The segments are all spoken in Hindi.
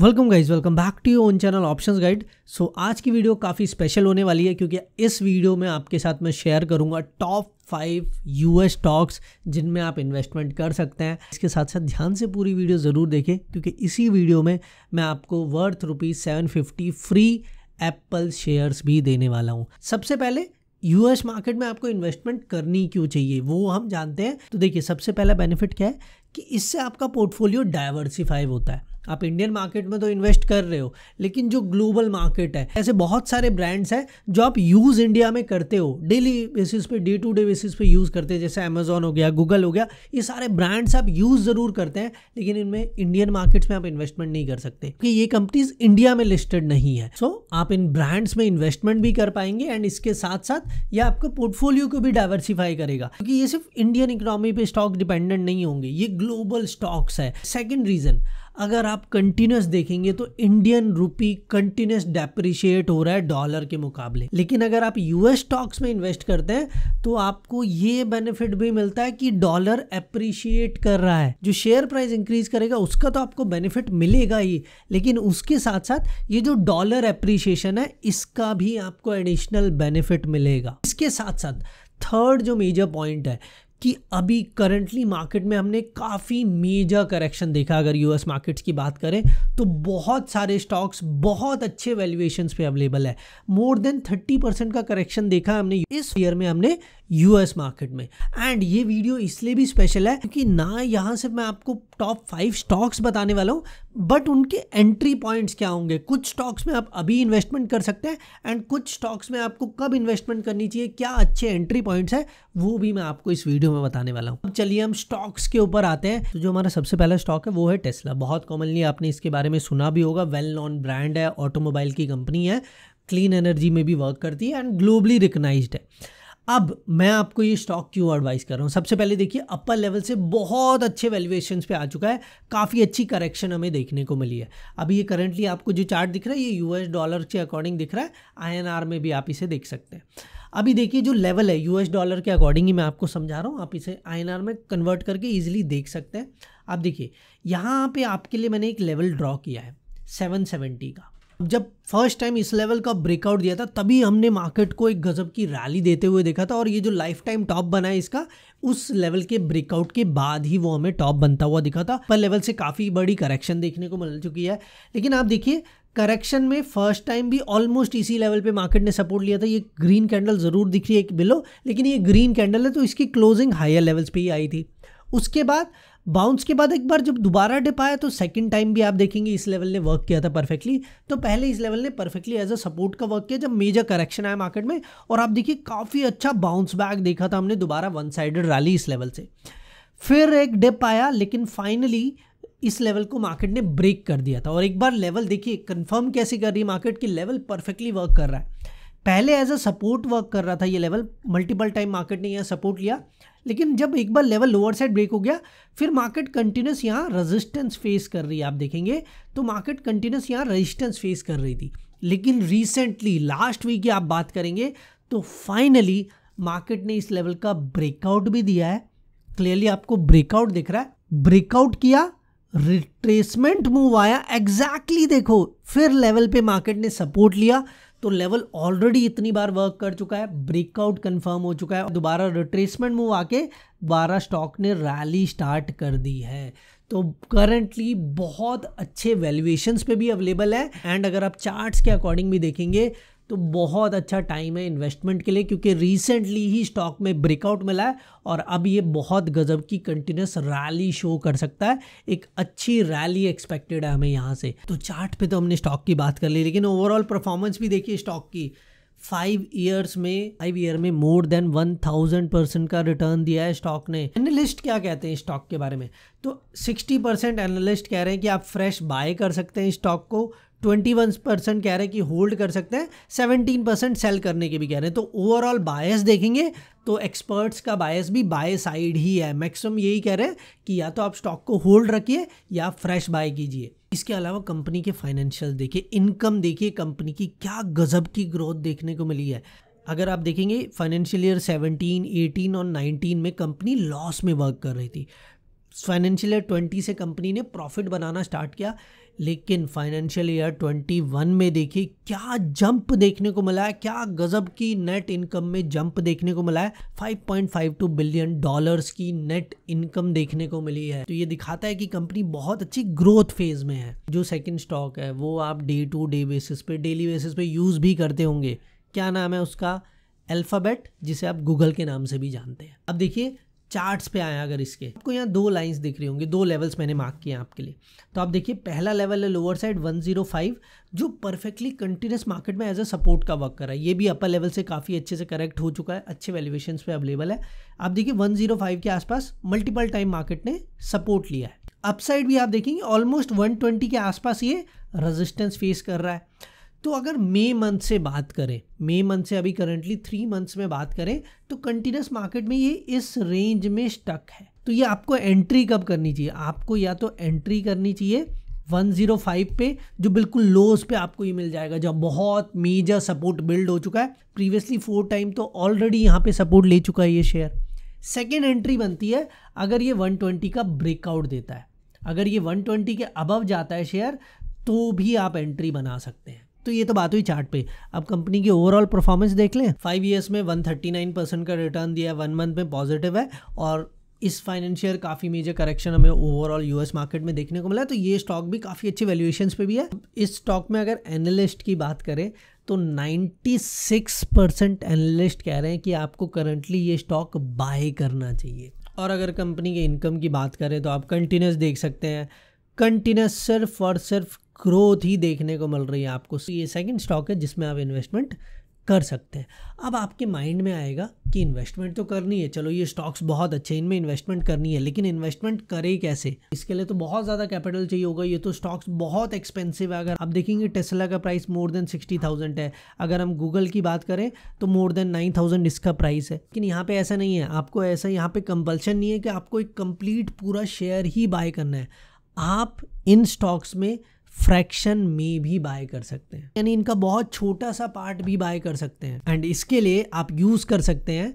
welcome guys welcome back to you own channel options guide so आज की वीडियो काफ़ी स्पेशल होने वाली है क्योंकि इस वीडियो में आपके साथ मैं शेयर करूंगा टॉप फाइव यूएस स्टॉक्स जिनमें आप इन्वेस्टमेंट कर सकते हैं इसके साथ साथ ध्यान से पूरी वीडियो ज़रूर देखें क्योंकि इसी वीडियो में मैं आपको worth rupees seven fifty free Apple shares भी देने वाला हूँ सबसे पहले यूएस मार्केट में आपको इन्वेस्टमेंट करनी क्यों चाहिए वो हम जानते हैं तो देखिए सबसे पहला बेनिफिट क्या है कि इससे आपका पोर्टफोलियो डाइवर्सिफाई होता है आप इंडियन मार्केट में तो इन्वेस्ट कर रहे हो लेकिन जो ग्लोबल मार्केट है ऐसे बहुत सारे ब्रांड्स हैं जो आप यूज़ इंडिया में करते हो डेली बेसिस पे डे टू डे बेसिस पे यूज़ करते हैं जैसे अमेजोन हो गया गूगल हो गया ये सारे ब्रांड्स आप यूज़ ज़रूर करते हैं लेकिन इनमें इंडियन मार्केट्स में आप इन्वेस्टमेंट नहीं कर सकते क्योंकि ये कंपनीज इंडिया में लिस्टेड नहीं है सो so, आप इन ब्रांड्स में इन्वेस्टमेंट भी कर पाएंगे एंड इसके साथ साथ ये आपका पोर्टफोलियो को भी डाइवर्सिफाई करेगा क्योंकि ये सिर्फ इंडियन इकोनॉमी पे स्टॉक डिपेंडेंट नहीं होंगे ये ग्लोबल स्टॉक्स है सेकेंड रीज़न अगर आप कंटिन्यूस देखेंगे तो इंडियन रूपी कंटिन्यूस डेप्रिशिएट हो रहा है डॉलर के मुकाबले लेकिन अगर आप यूएस स्टॉक्स में इन्वेस्ट करते हैं तो आपको ये बेनिफिट भी मिलता है कि डॉलर अप्रिशिएट कर रहा है जो शेयर प्राइस इंक्रीज करेगा उसका तो आपको बेनिफिट मिलेगा ही लेकिन उसके साथ साथ ये जो डॉलर अप्रिशिएशन है इसका भी आपको एडिशनल बेनिफिट मिलेगा इसके साथ साथ थर्ड जो मेजर पॉइंट है कि अभी करंटली मार्केट में हमने काफ़ी मेजर करेक्शन देखा अगर यूएस मार्केट्स की बात करें तो बहुत सारे स्टॉक्स बहुत अच्छे वैल्यूएशंस पे अवेलेबल है मोर देन 30 परसेंट का करेक्शन देखा हमने इस ईयर में हमने यूएस मार्केट में एंड ये वीडियो इसलिए भी स्पेशल है क्योंकि ना यहाँ से मैं आपको टॉप फाइव स्टॉक्स बताने वाला हूँ बट उनके एंट्री पॉइंट्स क्या होंगे कुछ स्टॉक्स में आप अभी इन्वेस्टमेंट कर सकते हैं एंड कुछ स्टॉक्स में आपको कब इन्वेस्टमेंट करनी चाहिए क्या अच्छे एंट्री पॉइंट्स हैं वो भी मैं आपको इस वीडियो में बताने वाला हूँ अब चलिए हम स्टॉक्स के ऊपर आते हैं तो जो हमारा सबसे पहला स्टॉक है वो है टेस्ला बहुत कॉमनली आपने इसके बारे में सुना भी होगा वेल नॉन ब्रांड है ऑटोमोबाइल की कंपनी है क्लीन एनर्जी में भी वर्क करती है एंड ग्लोबली रिकनाइज है अब मैं आपको ये स्टॉक क्यों एडवाइस कर रहा हूँ सबसे पहले देखिए अपर लेवल से बहुत अच्छे वैल्यूएशन पे आ चुका है काफ़ी अच्छी करेक्शन हमें देखने को मिली है अभी ये करंटली आपको जो चार्ट दिख रहा है ये यूएस डॉलर के अकॉर्डिंग दिख रहा है आईएनआर में भी आप इसे देख सकते हैं अभी देखिए जो लेवल है यूएस डॉलर के अकॉर्डिंग ही मैं आपको समझा रहा हूँ आप इसे आईएनआर में कन्वर्ट करके ईजिली देख सकते हैं आप देखिए यहाँ पर आपके लिए मैंने एक लेवल ड्रॉ किया है सेवन का जब फर्स्ट टाइम इस लेवल का ब्रेकआउट दिया था तभी हमने मार्केट को एक गजब की रैली देते हुए देखा था और ये जो लाइफ टाइम टॉप बना है इसका उस लेवल के ब्रेकआउट के बाद ही वो हमें टॉप बनता हुआ दिखा था पर लेवल से काफ़ी बड़ी करेक्शन देखने को मिल चुकी है लेकिन आप देखिए करेक्शन में फर्स्ट टाइम भी ऑलमोस्ट इसी लेवल पे मार्केट ने सपोर्ट लिया था ये ग्रीन कैंडल ज़रूर दिख रही है एक बिलो लेकिन ये ग्रीन कैंडल है तो इसकी क्लोजिंग हायर लेवल्स पे ही आई थी उसके बाद बाउंस के बाद एक बार जब दोबारा डिप आया तो सेकंड टाइम भी आप देखेंगे इस लेवल ने वर्क किया था परफेक्टली तो पहले इस लेवल ने परफेक्टली एज अ सपोर्ट का वर्क किया जब मेजर करेक्शन आया मार्केट में और आप देखिए काफ़ी अच्छा बाउंस बैक देखा था हमने दोबारा वन साइडेड रैली इस लेवल से फिर एक डिप आया लेकिन फाइनली इस लेवल को मार्केट ने ब्रेक कर दिया था और एक बार लेवल देखिए कंफर्म कैसे कर रही है मार्केट की लेवल परफेक्टली वर्क कर रहा है पहले एज अ सपोर्ट वर्क कर रहा था ये लेवल मल्टीपल टाइम मार्केट ने यहाँ सपोर्ट लिया लेकिन जब एक बार लेवल लोअर साइड ब्रेक हो गया फिर मार्केट कंटिन्यूस यहाँ रेजिस्टेंस फेस कर रही है आप देखेंगे तो मार्केट कंटिन्यूस यहाँ रेजिस्टेंस फेस कर रही थी लेकिन रिसेंटली लास्ट वीक की आप बात करेंगे तो फाइनली मार्केट ने इस लेवल का ब्रेकआउट भी दिया है क्लियरली आपको ब्रेकआउट दिख रहा है ब्रेकआउट किया रिट्रेसमेंट मूव आया एग्जैक्टली exactly देखो फिर लेवल पे मार्केट ने सपोर्ट लिया तो लेवल ऑलरेडी इतनी बार वर्क कर चुका है ब्रेकआउट कंफर्म हो चुका है दोबारा रिट्रेसमेंट मूव आके दोबारा स्टॉक ने रैली स्टार्ट कर दी है तो करंटली बहुत अच्छे वैल्यूएशंस पे भी अवेलेबल है एंड अगर आप चार्ट्स के अकॉर्डिंग भी देखेंगे तो बहुत अच्छा टाइम है इन्वेस्टमेंट के लिए क्योंकि रिसेंटली ही स्टॉक में ब्रेकआउट मिला है और अब ये बहुत गजब की कंटिन्यूस रैली शो कर सकता है एक अच्छी रैली एक्सपेक्टेड है हमें यहाँ से तो चार्ट पे तो हमने स्टॉक की बात कर ली लेकिन ओवरऑल परफॉर्मेंस भी देखिए स्टॉक की फाइव ईयर्स में फाइव ईयर में more than one thousand percent का रिटर्न दिया है स्टॉक ने एनालिस्ट क्या कहते हैं स्टॉक के बारे में तो सिक्सटी परसेंट एनालिस्ट कह रहे हैं कि आप फ्रेश बाय कर सकते हैं स्टॉक को ट्वेंटी वन परसेंट कह रहे हैं कि होल्ड कर सकते हैं सेवनटीन परसेंट सेल करने के भी कह रहे हैं तो ओवरऑल बायस देखेंगे तो एक्सपर्ट्स का बायस भी बाय साइड ही है मैक्सिमम यही कह रहे हैं कि या तो आप स्टॉक को होल्ड रखिए या फ्रेश बाय कीजिए इसके अलावा कंपनी के फाइनेंशियल देखिए इनकम देखिए कंपनी की क्या गजब की ग्रोथ देखने को मिली है अगर आप देखेंगे फाइनेंशियल ईयर 17, 18 और 19 में कंपनी लॉस में वर्क कर रही थी फाइनेंशियल ईयर 20 से कंपनी ने प्रॉफिट बनाना स्टार्ट किया लेकिन फाइनेंशियल ईयर 21 में देखिए क्या जंप देखने को मिला है क्या गजब की नेट इनकम में जंप देखने को मिला है 5.52 बिलियन डॉलर्स की नेट इनकम देखने को मिली है तो ये दिखाता है कि कंपनी बहुत अच्छी ग्रोथ फेज में है जो सेकंड स्टॉक है वो आप डे टू डे बेसिस पे डेली बेसिस पे यूज़ भी करते होंगे क्या नाम है उसका अल्फ़ाबेट जिसे आप गूगल के नाम से भी जानते हैं अब देखिए चार्ट्स पे आया अगर इसके आपको यहाँ दो लाइंस दिख रही होंगी दो लेवल्स मैंने मार्क किए आपके लिए तो आप देखिए पहला लेवल है लोअर साइड 105 जो परफेक्टली कंटिन्यूस मार्केट में एज अ सपोर्ट का वर्क कर रहा है ये भी अपर लेवल से काफ़ी अच्छे से करेक्ट हो चुका है अच्छे वैल्यूएशन पे अवेलेबल है आप देखिए 105 के आसपास मल्टीपल टाइम मार्केट ने सपोर्ट लिया है अपसाइड भी आप देखेंगे ऑलमोस्ट 120 के आसपास ये रेजिस्टेंस फेस कर रहा है तो अगर मे मंथ से बात करें मे मंथ से अभी करंटली थ्री मंथ्स में बात करें तो कंटिन्यूस मार्केट में ये इस रेंज में स्टक है तो ये आपको एंट्री कब करनी चाहिए आपको या तो एंट्री करनी चाहिए 105 पे जो बिल्कुल लोस पे आपको ये मिल जाएगा जब बहुत मेजर सपोर्ट बिल्ड हो चुका है प्रीवियसली फोर टाइम तो ऑलरेडी यहाँ पे सपोर्ट ले चुका है ये शेयर सेकेंड एंट्री बनती है अगर ये 120 का ब्रेकआउट देता है अगर ये 120 के अबव जाता है शेयर तो भी आप एंट्री बना सकते हैं तो ये तो बात हुई चार्ट पे अब कंपनी की ओवरऑल परफॉर्मेंस देख लें फाइव ईयर्स में वन थर्टी नाइन परसेंट का रिटर्न दिया वन मंथ में पॉजिटिव है और इस फाइनेंशियल काफ़ी मेजर करेक्शन हमें ओवरऑल यूएस मार्केट में देखने को मिला तो ये स्टॉक भी काफ़ी अच्छे वैल्यूएशंस पे भी है इस स्टॉक में अगर एनालिस्ट की बात करें तो 96 परसेंट एनालिस्ट कह रहे हैं कि आपको करंटली ये स्टॉक बाय करना चाहिए और अगर कंपनी के इनकम की बात करें तो आप कंटिन्यूस देख सकते हैं कंटिन्यूस सिर्फ और सिर्फ ग्रोथ ही देखने को मिल रही है आपको ये सेकंड स्टॉक है जिसमें आप इन्वेस्टमेंट कर सकते हैं अब आपके माइंड में आएगा कि इन्वेस्टमेंट तो करनी है चलो ये स्टॉक्स बहुत अच्छे इनमें इन्वेस्टमेंट करनी है लेकिन इन्वेस्टमेंट करें कैसे इसके लिए तो बहुत ज़्यादा कैपिटल चाहिए होगा ये तो स्टॉक्स बहुत एक्सपेंसिव है अगर आप देखेंगे टेस्ला का price more than sixty thousand है अगर हम गूगल की बात करें तो मोर देन नाइन थाउजेंड इसका प्राइस है लेकिन यहाँ पर ऐसा नहीं है आपको ऐसा यहाँ पर कंपल्शन नहीं है कि आपको एक कंप्लीट पूरा शेयर ही बाय करना है आप इन स्टॉक्स में फ्रैक्शन में भी बाय कर सकते हैं यानी इनका बहुत छोटा सा पार्ट भी बाय कर सकते हैं एंड इसके लिए आप यूज़ कर सकते हैं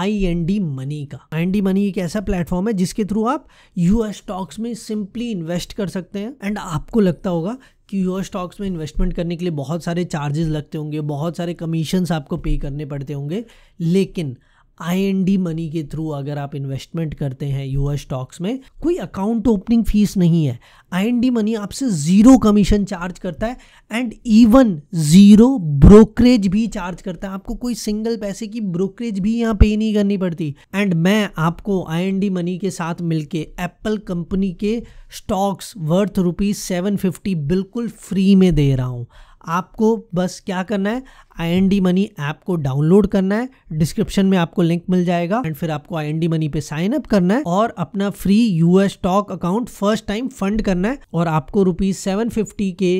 आई एन डी मनी का आई एन डी मनी एक ऐसा प्लेटफॉर्म है जिसके थ्रू आप यूएस स्टॉक्स में सिंपली इन्वेस्ट कर सकते हैं एंड आपको लगता होगा कि यूएस स्टॉक्स में इन्वेस्टमेंट करने के लिए बहुत सारे चार्जेस लगते होंगे बहुत सारे कमीशंस आपको पे करने पड़ते होंगे लेकिन आई मनी के थ्रू अगर आप इन्वेस्टमेंट करते हैं यूएस स्टॉक्स में कोई अकाउंट ओपनिंग फीस नहीं है आई मनी आपसे ज़ीरो कमीशन चार्ज करता है एंड इवन ज़ीरो ब्रोकरेज भी चार्ज करता है आपको कोई सिंगल पैसे की ब्रोकरेज भी यहाँ पे नहीं करनी पड़ती एंड मैं आपको आई मनी के साथ मिलके एप्पल कंपनी के स्टॉक्स वर्थ रुपीज़ सेवन बिल्कुल फ्री में दे रहा हूँ आपको बस क्या करना है I N D money app को डाउनलोड करना है डिस्क्रिप्शन में आपको लिंक मिल जाएगा एंड फिर आपको आई एन डी मनी पे साइन अप करना है और अपना free US stock account first time fund करना है और आपको रुपीज सेवन फिफ्टी के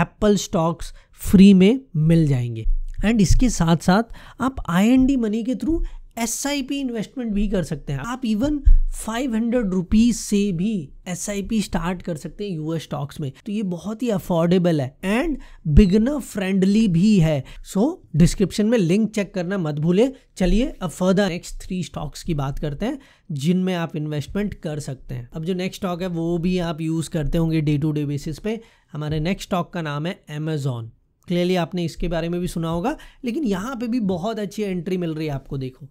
एप्पल स्टॉक्स फ्री में मिल जाएंगे एंड इसके साथ साथ आप आई एन डी मनी के through S I P investment भी कर सकते हैं आप इवन फाइव हंड्रेड रुपीज़ से भी एस आई पी स्टार्ट कर सकते हैं यूएस स्टॉक्स में तो ये बहुत ही अफोर्डेबल है एंड बिगनर फ्रेंडली भी है सो so, डिस्क्रिप्शन में लिंक चेक करना मत भूलें चलिए अब फर्दर नेक्स्ट थ्री स्टॉक्स की बात करते हैं जिनमें आप इन्वेस्टमेंट कर सकते हैं अब जो नेक्स्ट स्टॉक है वो भी आप यूज़ करते होंगे डे टू डे बेसिस पे हमारे नेक्स्ट स्टॉक का नाम है अमेजोन क्लियरली आपने इसके बारे में भी सुना होगा लेकिन यहाँ पे भी बहुत अच्छी एंट्री मिल रही है आपको देखो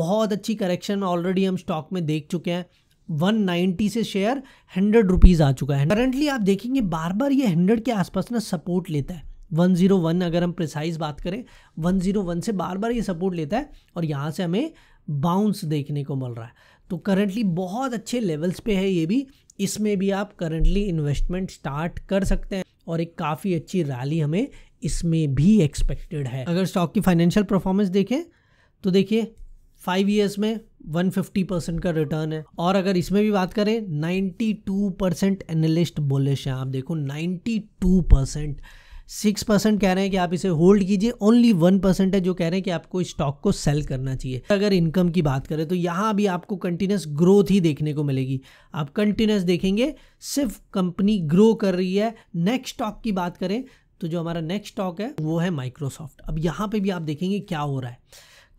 बहुत अच्छी करेक्शन ऑलरेडी हम स्टॉक में देख चुके हैं 190 से शेयर हंड्रेड रुपीज़ आ चुका है करंटली आप देखेंगे बार बार ये हंड्रेड के आसपास ना सपोर्ट लेता है 101 अगर हम प्रिसाइज बात करें 101 से बार बार ये सपोर्ट लेता है और यहाँ से हमें बाउंस देखने को मिल रहा है तो करंटली बहुत अच्छे लेवल्स पे है ये भी इसमें भी आप करंटली इन्वेस्टमेंट स्टार्ट कर सकते हैं और एक काफ़ी अच्छी रैली हमें इसमें भी एक्सपेक्टेड है अगर स्टॉक की फाइनेंशियल परफॉर्मेंस देखें तो देखिए फाइव ईयर्स में 150 परसेंट का रिटर्न है और अगर इसमें भी बात करें 92 परसेंट एनालिस्ट बोलिश हैं आप देखो 92 परसेंट सिक्स परसेंट कह रहे हैं कि आप इसे होल्ड कीजिए ओनली वन परसेंट है जो कह रहे हैं कि आपको इस स्टॉक को सेल करना चाहिए अगर इनकम की बात करें तो यहाँ भी आपको कंटिन्यूस ग्रोथ ही देखने को मिलेगी आप कंटिन्यूस देखेंगे सिर्फ कंपनी ग्रो कर रही है नेक्स्ट स्टॉक की बात करें तो जो हमारा नेक्स्ट स्टॉक है वो है माइक्रोसॉफ्ट अब यहाँ पे भी आप देखेंगे क्या हो रहा है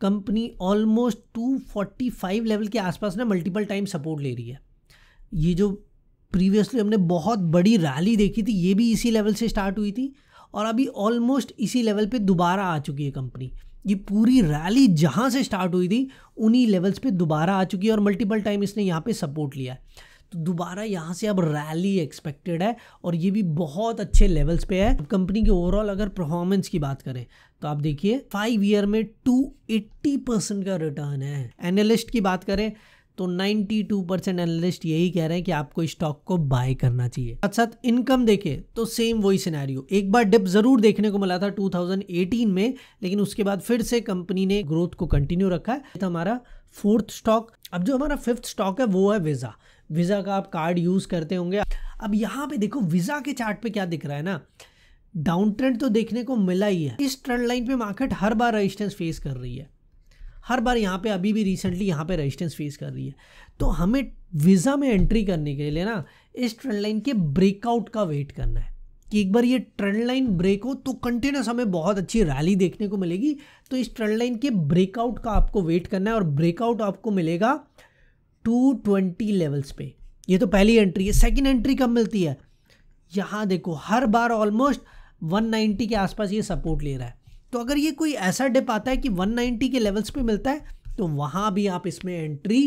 कंपनी ऑलमोस्ट 245 लेवल के आसपास ना मल्टीपल टाइम सपोर्ट ले रही है ये जो प्रीवियसली हमने बहुत बड़ी रैली देखी थी ये भी इसी लेवल से स्टार्ट हुई थी और अभी ऑलमोस्ट इसी लेवल पे दोबारा आ चुकी है कंपनी ये पूरी रैली जहाँ से स्टार्ट हुई थी उन्हीं लेवल्स पे दोबारा आ चुकी है और मल्टीपल टाइम इसने यहाँ पे सपोर्ट लिया है तो दोबारा यहाँ से अब रैली एक्सपेक्टेड है और ये भी बहुत अच्छे लेवल्स पे है कंपनी की ओवरऑल अगर परफॉर्मेंस की बात करें तो आप देखिए फाइव ईयर में 280 परसेंट का रिटर्न है एनालिस्ट की बात करें तो 92 परसेंट एनालिस्ट यही कह रहे हैं कि आपको इस स्टॉक को बाय करना चाहिए साथ साथ इनकम देखें तो सेम वही सिनेरियो एक बार डिप जरूर देखने को मिला था 2018 में लेकिन उसके बाद फिर से कंपनी ने ग्रोथ को कंटिन्यू रखा है तो हमारा फोर्थ स्टॉक अब जो हमारा फिफ्थ स्टॉक है वो है वीज़ा वीज़ा का आप कार्ड यूज़ करते होंगे अब यहाँ पे देखो वीज़ा के चार्ट पे क्या दिख रहा है ना डाउन ट्रेंड तो देखने को मिला ही है इस ट्रेंड लाइन पे मार्केट हर बार रजिस्टेंस फेस कर रही है हर बार यहाँ पे अभी भी रिसेंटली यहाँ पे रेजिस्टेंस फेस कर रही है तो हमें वीज़ा में एंट्री करने के लिए ना इस ट्रेंड लाइन के ब्रेकआउट का वेट करना है कि एक बार ये ट्रेंड लाइन ब्रेक हो तो कंटिन्यूस हमें बहुत अच्छी रैली देखने को मिलेगी तो इस ट्रेंड लाइन के ब्रेकआउट का आपको वेट करना है और ब्रेकआउट आपको मिलेगा 220 लेवल्स पे ये तो पहली एंट्री है सेकेंड एंट्री कब मिलती है यहाँ देखो हर बार ऑलमोस्ट 190 के आसपास ये सपोर्ट ले रहा है तो अगर ये कोई ऐसा डिप आता है कि 190 के लेवल्स पे मिलता है तो वहाँ भी आप इसमें एंट्री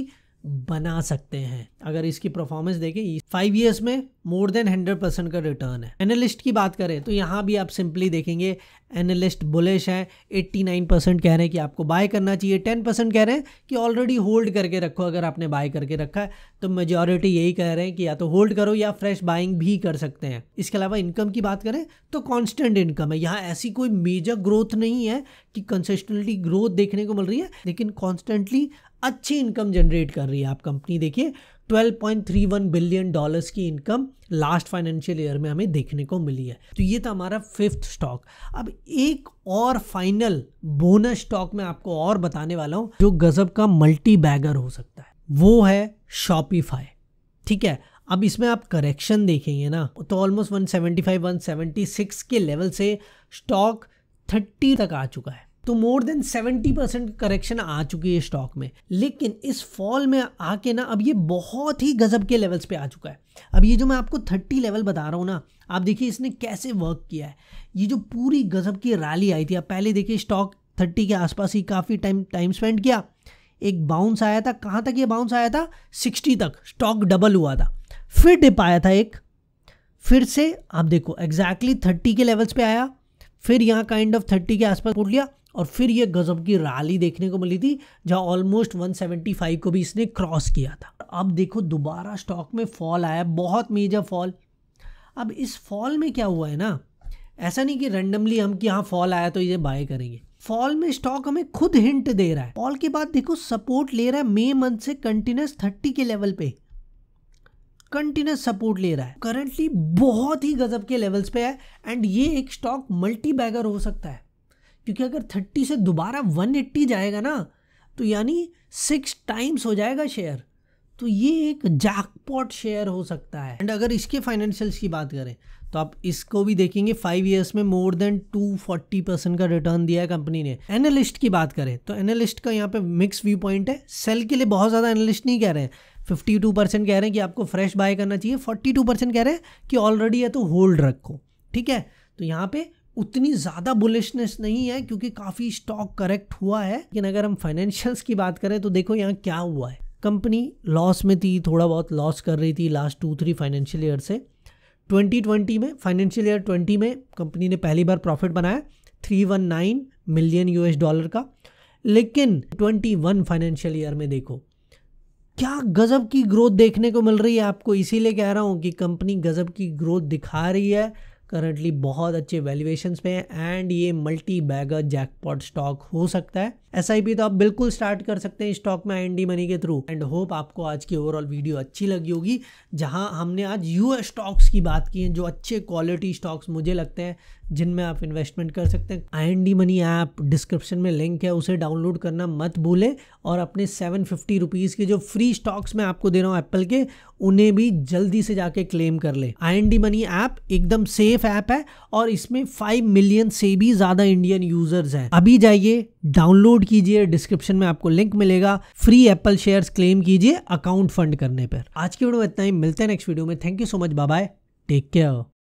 बना सकते हैं अगर इसकी परफॉर्मेंस देखें फाइव ईयर्स में मोर देन हंड्रेड परसेंट का रिटर्न है एनालिस्ट की बात करें तो यहाँ भी आप सिंपली देखेंगे एनालिस्ट बुलिश है एट्टी नाइन परसेंट कह रहे हैं कि आपको बाय करना चाहिए टेन परसेंट कह रहे हैं कि ऑलरेडी होल्ड करके रखो अगर आपने बाय करके रखा है तो मेजोरिटी यही कह रहे हैं कि या तो होल्ड करो या फ्रेश बाइंग भी कर सकते हैं इसके अलावा इनकम की बात करें तो कॉन्स्टेंट इनकम है यहाँ ऐसी कोई मेजर ग्रोथ नहीं है कि कंसिस्टेंटली ग्रोथ देखने को मिल रही है लेकिन कॉन्स्टेंटली अच्छी इनकम जनरेट कर रही है आप कंपनी देखिए 12.31 बिलियन डॉलर्स की इनकम लास्ट फाइनेंशियल ईयर में हमें देखने को मिली है तो ये था हमारा फिफ्थ स्टॉक अब एक और फाइनल बोनस स्टॉक मैं आपको और बताने वाला हूँ जो गजब का मल्टी बैगर हो सकता है वो है शॉपिफाई ठीक है अब इसमें आप करेक्शन देखेंगे ना तो ऑलमोस्ट 175 176 के लेवल से स्टॉक 30 तक आ चुका है तो मोर देन 70 परसेंट करेक्शन आ चुकी है स्टॉक में लेकिन इस फॉल में आके ना अब ये बहुत ही गजब के लेवल्स पे आ चुका है अब ये जो मैं आपको 30 लेवल बता रहा हूँ ना आप देखिए इसने कैसे वर्क किया है ये जो पूरी गजब की रैली आई थी आप पहले देखिए स्टॉक 30 के आसपास ही काफ़ी टाइम टाइम स्पेंड किया एक बाउंस आया था कहाँ तक ये बाउंस आया था 60 तक स्टॉक डबल हुआ था फिर डिप आया था एक फिर से आप देखो एग्जैक्टली exactly 30 के लेवल्स पे आया फिर यहाँ काइंड ऑफ थर्टी के आसपास उठ लिया और फिर ये गजब की रैली देखने को मिली थी जहाँ ऑलमोस्ट 175 को भी इसने क्रॉस किया था अब देखो दोबारा स्टॉक में फॉल आया बहुत मेजर फॉल अब इस फॉल में क्या हुआ है ना ऐसा नहीं कि रेंडमली हम कि यहाँ फॉल आया तो ये बाय करेंगे फॉल में स्टॉक हमें खुद हिंट दे रहा है फॉल के बाद देखो सपोर्ट ले रहा है मे मंथ से कंटिन्यूस थर्टी के लेवल पे कंटिन्यूस सपोर्ट ले रहा है करंटली बहुत ही गजब के लेवल्स पे है एंड ये एक स्टॉक मल्टी बैगर हो सकता है क्योंकि अगर 30 से दोबारा 180 जाएगा ना तो यानी सिक्स टाइम्स हो जाएगा शेयर तो ये एक जैकपॉट शेयर हो सकता है एंड अगर इसके फाइनेंशियल्स की बात करें तो आप इसको भी देखेंगे फाइव ईयर्स में more than two forty percent का रिटर्न दिया है कंपनी ने एनालिस्ट की बात करें तो एनालिस्ट का यहाँ पे मिक्स व्यू पॉइंट है सेल के लिए बहुत ज़्यादा एनालिस्ट नहीं कह रहे हैं फिफ्टी टू परसेंट कह रहे हैं कि आपको फ्रेश बाय करना चाहिए फोर्टी टू परसेंट कह रहे हैं कि ऑलरेडी है तो होल्ड रखो ठीक है तो यहाँ पे उतनी ज़्यादा बुलिशनेस नहीं है क्योंकि काफ़ी स्टॉक करेक्ट हुआ है लेकिन अगर हम फाइनेंशियल्स की बात करें तो देखो यहाँ क्या हुआ है कंपनी लॉस में थी थोड़ा बहुत लॉस कर रही थी last two three financial year से 2020 में फाइनेंशियल ईयर 20 में कंपनी ने पहली बार प्रॉफिट बनाया 319 मिलियन यूएस डॉलर का लेकिन 21 फाइनेंशियल ईयर में देखो क्या गज़ब की ग्रोथ देखने को मिल रही है आपको इसीलिए कह रहा हूँ कि कंपनी गज़ब की ग्रोथ दिखा रही है करंटली बहुत अच्छे वैल्यूएशंस पे है एंड ये मल्टी बैगर जैकपॉट स्टॉक हो सकता है एस तो आप बिल्कुल स्टार्ट कर सकते हैं स्टॉक में आई मनी के थ्रू एंड होप आपको आज की ओवरऑल वीडियो अच्छी लगी होगी जहां हमने आज यू स्टॉक्स की बात की है जो अच्छे क्वालिटी स्टॉक्स मुझे लगते हैं जिनमें आप इन्वेस्टमेंट कर सकते हैं I N D money app description में लिंक है उसे डाउनलोड करना मत भूलें और अपने सेवन फिफ्टी रुपीज़ के जो फ्री स्टॉक्स मैं आपको दे रहा हूँ एप्पल के उन्हें भी जल्दी से जाके क्लेम कर ले I N D money app एकदम सेफ ऐप है और इसमें फाइव मिलियन से भी ज़्यादा इंडियन यूजर्स हैं अभी जाइए डाउनलोड कीजिए डिस्क्रिप्शन में आपको लिंक मिलेगा फ्री एप्पल शेयर्स क्लेम कीजिए अकाउंट फंड करने पर आज की वीडियो में इतना ही मिलते हैं नेक्स्ट वीडियो में thank you so much bye take care